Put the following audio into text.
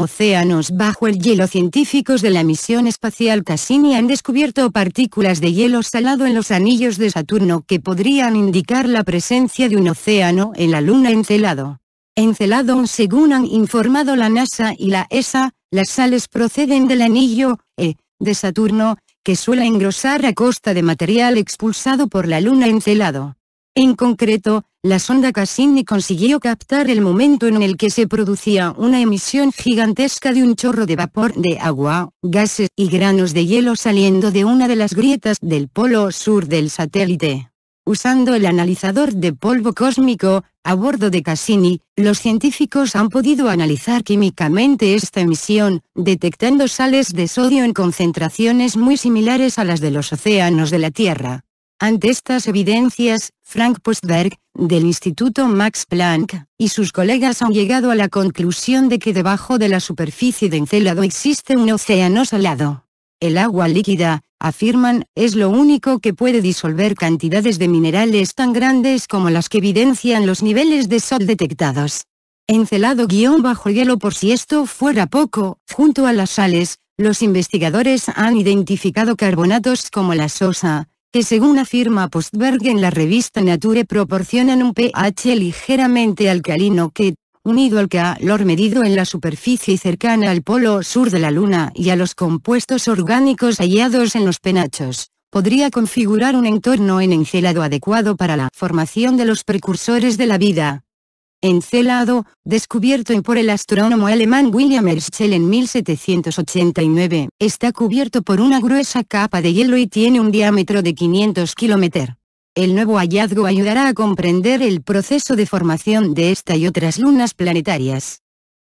océanos bajo el hielo científicos de la misión espacial Cassini han descubierto partículas de hielo salado en los anillos de Saturno que podrían indicar la presencia de un océano en la Luna Encelado. Encelado según han informado la NASA y la ESA, las sales proceden del anillo E de Saturno, que suele engrosar a costa de material expulsado por la Luna Encelado. En concreto, la sonda Cassini consiguió captar el momento en el que se producía una emisión gigantesca de un chorro de vapor de agua, gases y granos de hielo saliendo de una de las grietas del polo sur del satélite. Usando el analizador de polvo cósmico, a bordo de Cassini, los científicos han podido analizar químicamente esta emisión, detectando sales de sodio en concentraciones muy similares a las de los océanos de la Tierra. Ante estas evidencias, Frank Postberg, del Instituto Max Planck, y sus colegas han llegado a la conclusión de que debajo de la superficie de Encelado existe un océano salado. El agua líquida, afirman, es lo único que puede disolver cantidades de minerales tan grandes como las que evidencian los niveles de sol detectados. Encelado guión bajo hielo por si esto fuera poco, junto a las sales, los investigadores han identificado carbonatos como la sosa, que según afirma Postberg en la revista Nature proporcionan un pH ligeramente alcalino que, unido al calor medido en la superficie cercana al polo sur de la Luna y a los compuestos orgánicos hallados en los penachos, podría configurar un entorno en encelado adecuado para la formación de los precursores de la vida, encelado, descubierto por el astrónomo alemán William Herschel en 1789, está cubierto por una gruesa capa de hielo y tiene un diámetro de 500 km. El nuevo hallazgo ayudará a comprender el proceso de formación de esta y otras lunas planetarias.